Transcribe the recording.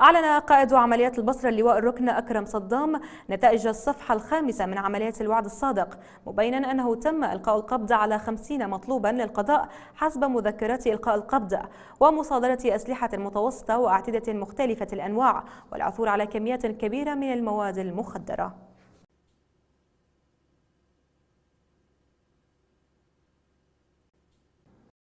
أعلن قائد عمليات البصرة اللواء الركن أكرم صدام نتائج الصفحة الخامسة من عمليات الوعد الصادق مبينا أنه تم إلقاء القبض على خمسين مطلوبا للقضاء حسب مذكرات إلقاء القبض ومصادرة أسلحة متوسطة وأعتدة مختلفة الأنواع والعثور على كميات كبيرة من المواد المخدرة